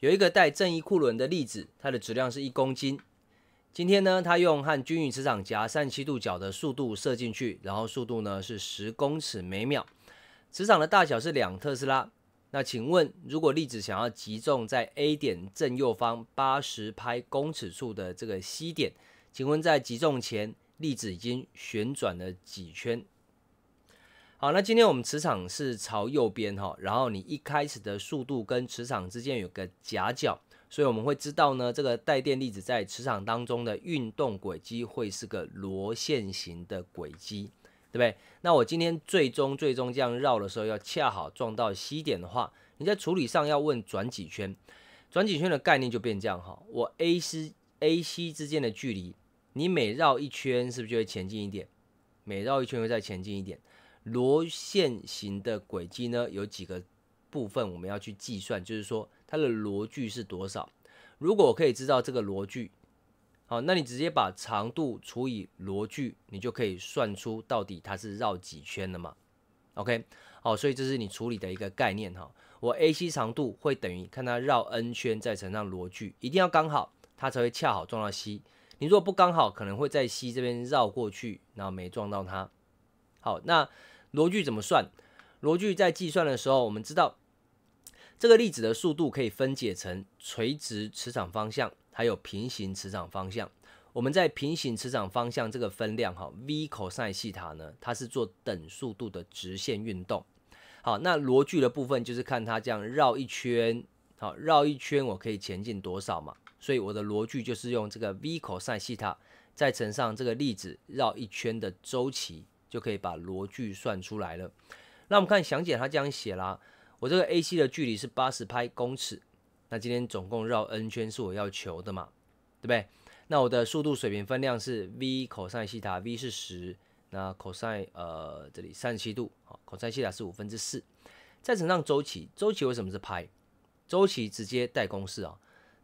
有一个带正一库仑的粒子，它的质量是一公斤。今天呢，它用和均匀磁场夹三十七度角的速度射进去，然后速度呢是十公尺每秒，磁场的大小是两特斯拉。那请问，如果粒子想要集中在 A 点正右方八十拍公尺处的这个 C 点，请问在集中前，粒子已经旋转了几圈？好，那今天我们磁场是朝右边哈，然后你一开始的速度跟磁场之间有个夹角，所以我们会知道呢，这个带电粒子在磁场当中的运动轨迹会是个螺线型的轨迹，对不对？那我今天最终最终这样绕的时候，要恰好撞到 C 点的话，你在处理上要问转几圈，转几圈的概念就变这样哈，我 A C A C 之间的距离，你每绕一圈是不是就会前进一点？每绕一圈会再前进一点。螺线形的轨迹呢，有几个部分我们要去计算，就是说它的螺距是多少。如果我可以知道这个螺距，好，那你直接把长度除以螺距，你就可以算出到底它是绕几圈了嘛。OK，好，所以这是你处理的一个概念哈。我 AC 长度会等于看它绕 n 圈再乘上螺距，一定要刚好它才会恰好撞到 C。你如果不刚好，可能会在 C 这边绕过去，然后没撞到它。好，那。螺距怎么算？螺距在计算的时候，我们知道这个粒子的速度可以分解成垂直磁场方向，还有平行磁场方向。我们在平行磁场方向这个分量哈，v cos 西塔呢，它是做等速度的直线运动。好，那螺距的部分就是看它这样绕一圈，好，绕一圈我可以前进多少嘛？所以我的螺距就是用这个 v cos 西塔再乘上这个粒子绕一圈的周期。就可以把螺距算出来了。那我们看详解，它这样写啦。我这个 A C 的距离是八十拍公尺。那今天总共绕 n 圈是我要求的嘛？对不对？那我的速度水平分量是 v cos 西塔，v 是十。那 cos 呃这里三十七度，好，cos 西塔是五分之四。再乘上周期，周期为什么是拍？周期直接带公式啊。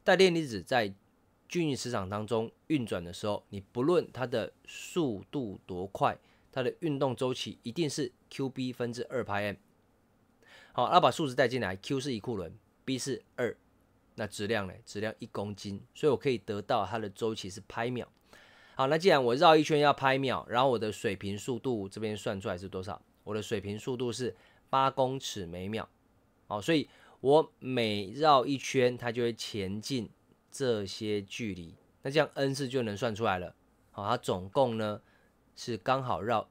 带电粒子在均匀磁场当中运转的时候，你不论它的速度多快，它的运动周期一定是 q b 分之二派 m，好，那把数值带进来，q 是一库仑，b 是二，那质量呢？质量一公斤，所以我可以得到它的周期是拍秒。好，那既然我绕一圈要拍秒，然后我的水平速度这边算出来是多少？我的水平速度是八公尺每秒。好，所以我每绕一圈它就会前进这些距离，那这样 n 次就能算出来了。好，它总共呢？是刚好绕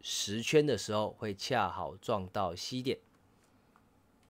十圈的时候，会恰好撞到西点。